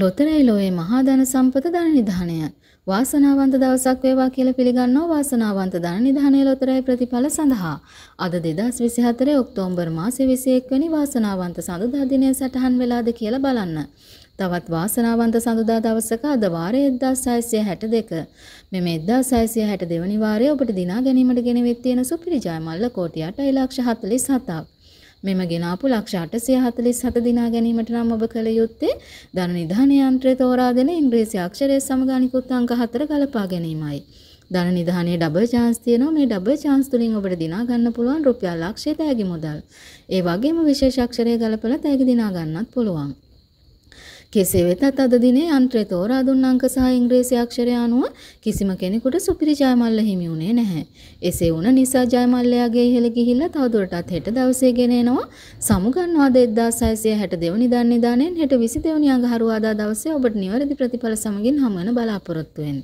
ලොතනයි ලෝයේ මහා ධන සම්පත ධන නිධානයයි. වාසනාවන්ත දවසක් වේවා කියලා පිළිගන්නවා වාසනාවන්ත ධන නිධානයේ ලොතරැයි ප්‍රතිඵල සඳහා. අද 2024 ඔක්තෝබර් මාසේ 21 වෙනි වාසනාවන්ත සඳුදා දිනය සටහන් වෙලාද කියලා බලන්න. තවත් වාසනාවන්ත සඳුදා දවසක අද වාරය 1662 මෙම 1662 වෙනි වාරයේ ඔබට දිනා ගැනීමට ගෙනෙවිත් තියෙන සුපිරි ජයමල්ල කෝටි 8 ලක්ෂ 47ක් මෙම ගෙනාපු ලක්ෂ 847 දිනා ගැනීමට නම් ඔබ කළ යුත්තේ ධන නිධාන යන්ත්‍රය තෝරා දෙන ඉංග්‍රීසි අක්ෂරයේ සමග අනිකුත් අංක 4 ගලපා ගැනීමයි. ධන නිධානයේ ඩබල් chance තියෙනවා මේ ඩබල් chance තුලින් ඔබට දිනා ගන්න පුළුවන් රුපියල් ලක්ෂය තෑගි මුදල්. ඒ වගේම විශේෂ අක්ෂරය ගලපලා තෑගි දිනා ගන්නත් පුළුවන්. කෙසේ වෙතත් අද දිනේ යන්ත්‍රය තෝරා දුන්න අංක සහ ඉංග්‍රීසි අක්ෂරය අනුව කිසිම කෙනෙකුට සුපිරි ජයමල්ල හිමි වුණේ නැහැ. එසේ වුණ නිසා ජයමල්ලයාගේ ඉහළ ගිහිල්ලා තවදුරටත් හෙට දවසේ ගෙන එනවා සමුගන්වාද 1662 දෙවනි දන් නිදාණයෙන් හෙට 22 වෙනි අඟහරුවාදා දවසේ ඔබට නිවැරදි ප්‍රතිඵල සමගින් හමුවන බලාපොරොත්තු වෙන්න.